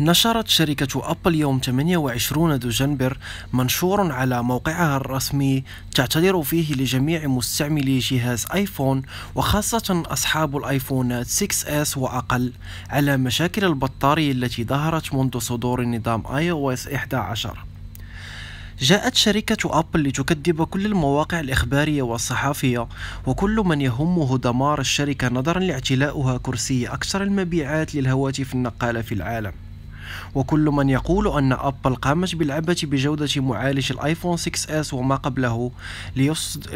نشرت شركة أبل يوم 28 دجنبر منشور على موقعها الرسمي تعتذر فيه لجميع مستعملي جهاز آيفون وخاصة أصحاب الآيفونات 6S وأقل على مشاكل البطارية التي ظهرت منذ صدور نظام iOS 11 جاءت شركة أبل لتكذب كل المواقع الإخبارية والصحفية وكل من يهمه دمار الشركة نظرا لاعتلاؤها كرسي أكثر المبيعات للهواتف النقالة في العالم وكل من يقول أن أبل قامت بالعبة بجودة معالج الآيفون 6 s وما قبله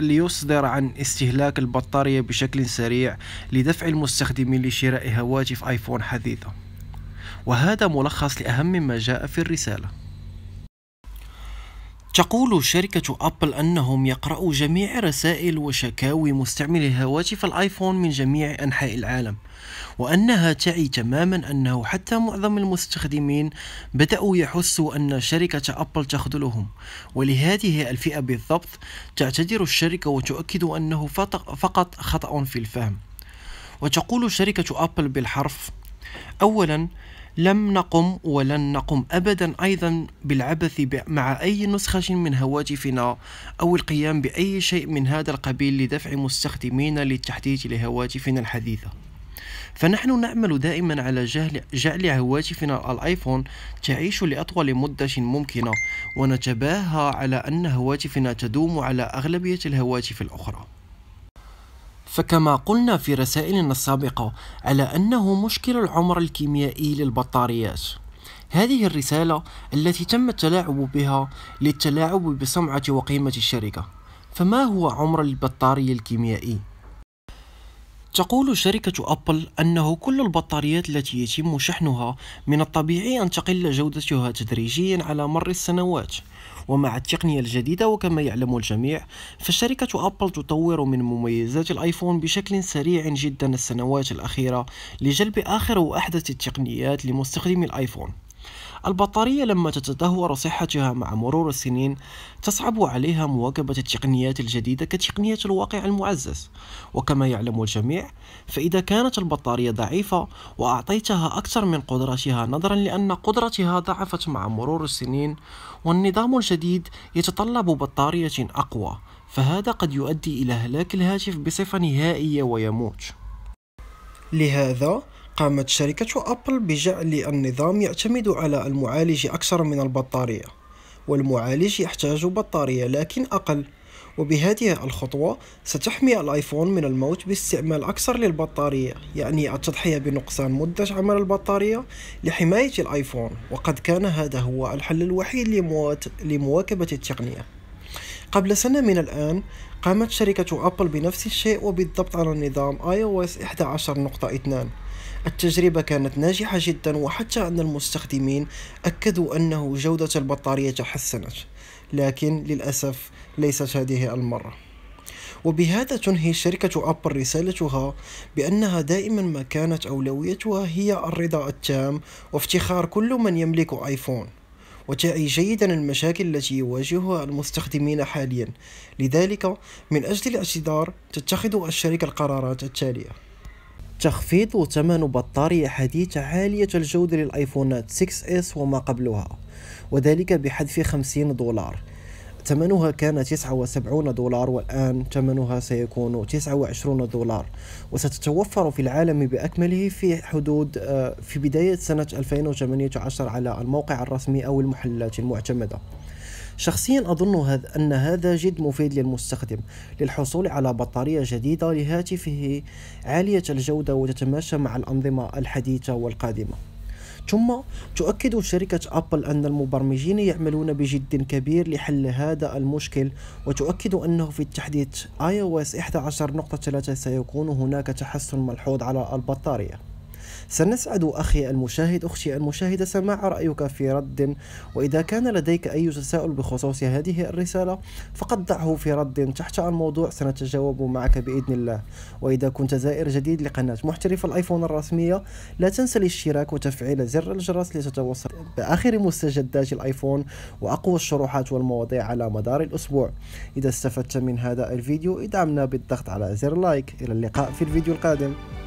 ليصدر عن استهلاك البطارية بشكل سريع لدفع المستخدمين لشراء هواتف آيفون حديثة وهذا ملخص لأهم ما جاء في الرسالة تقول شركة أبل أنهم يقرأوا جميع رسائل وشكاوي مستعملي هواتف الآيفون من جميع أنحاء العالم وأنها تعي تماما أنه حتى معظم المستخدمين بدأوا يحسوا أن شركة أبل تخذلهم ولهذه الفئة بالضبط تعتذر الشركة وتؤكد أنه فقط خطأ في الفهم وتقول شركة أبل بالحرف أولا لم نقم ولن نقم أبدا أيضا بالعبث مع أي نسخة من هواتفنا أو القيام بأي شيء من هذا القبيل لدفع مستخدمينا للتحديث لهواتفنا الحديثة فنحن نعمل دائما على جعل, جعل هواتفنا الايفون تعيش لأطول مدة ممكنة ونتباهى على أن هواتفنا تدوم على أغلبية الهواتف الأخرى فكما قلنا في رسائلنا السابقة على أنه مشكل العمر الكيميائي للبطاريات هذه الرسالة التي تم التلاعب بها للتلاعب بسمعة وقيمة الشركة فما هو عمر البطارية الكيميائي؟ تقول شركة أبل أنه كل البطاريات التي يتم شحنها من الطبيعي أن تقل جودتها تدريجيا على مر السنوات ومع التقنية الجديدة وكما يعلم الجميع فشركة أبل تطور من مميزات الآيفون بشكل سريع جدا السنوات الأخيرة لجلب آخر وأحدث التقنيات لمستخدمي الآيفون البطارية لما تتدهور صحتها مع مرور السنين تصعب عليها مواكبة التقنيات الجديدة كتقنية الواقع المعزز وكما يعلم الجميع فإذا كانت البطارية ضعيفة وأعطيتها أكثر من قدرتها نظرا لأن قدرتها ضعفت مع مرور السنين والنظام الجديد يتطلب بطارية أقوى فهذا قد يؤدي إلى هلاك الهاتف بصفة نهائية ويموت لهذا قامت شركة أبل بجعل النظام يعتمد على المعالج أكثر من البطارية والمعالج يحتاج بطارية لكن أقل وبهذه الخطوة ستحمي الآيفون من الموت باستعمال أكثر للبطارية يعني التضحية بنقصان مدة عمل البطارية لحماية الآيفون وقد كان هذا هو الحل الوحيد لمواكبة التقنية قبل سنة من الآن قامت شركة أبل بنفس الشيء وبالضبط على النظام iOS 11.2 التجربة كانت ناجحة جدا وحتى أن المستخدمين أكدوا أنه جودة البطارية تحسنت لكن للأسف ليست هذه المرة وبهذا تنهي شركة أبل رسالتها بأنها دائما ما كانت أولويتها هي الرضا التام وافتخار كل من يملك آيفون وتعي جيدا المشاكل التي يواجهها المستخدمين حاليا لذلك من أجل الاعتذار تتخذ الشركة القرارات التالية تخفيض ثمن بطارية حديثة عالية الجودة للآيفونات 6S وما قبلها وذلك بحذف 50 دولار ثمنها كان 79 دولار والآن ثمنها سيكون 29 دولار وستتوفر في العالم بأكمله في حدود آه، في بداية سنة 2018 على الموقع الرسمي أو المحلات المعتمدة شخصيا أظن أن هذا جد مفيد للمستخدم للحصول على بطارية جديدة لهاتفه عالية الجودة وتتماشى مع الأنظمة الحديثة والقادمة ثم تؤكد شركة أبل أن المبرمجين يعملون بجد كبير لحل هذا المشكل وتؤكد أنه في التحديث iOS 11.3 سيكون هناك تحسن ملحوظ على البطارية سنسعد أخي المشاهد أختي المشاهدة سماع رأيك في رد وإذا كان لديك أي تساؤل بخصوص هذه الرسالة فقد ضعه في رد تحت الموضوع سنتجاوب معك بإذن الله وإذا كنت زائر جديد لقناة محترف الآيفون الرسمية لا تنسى الاشتراك وتفعيل زر الجرس لتتوصل بآخر مستجدات الآيفون وأقوى الشروحات والمواضيع على مدار الأسبوع إذا استفدت من هذا الفيديو ادعمنا بالضغط على زر لايك إلى اللقاء في الفيديو القادم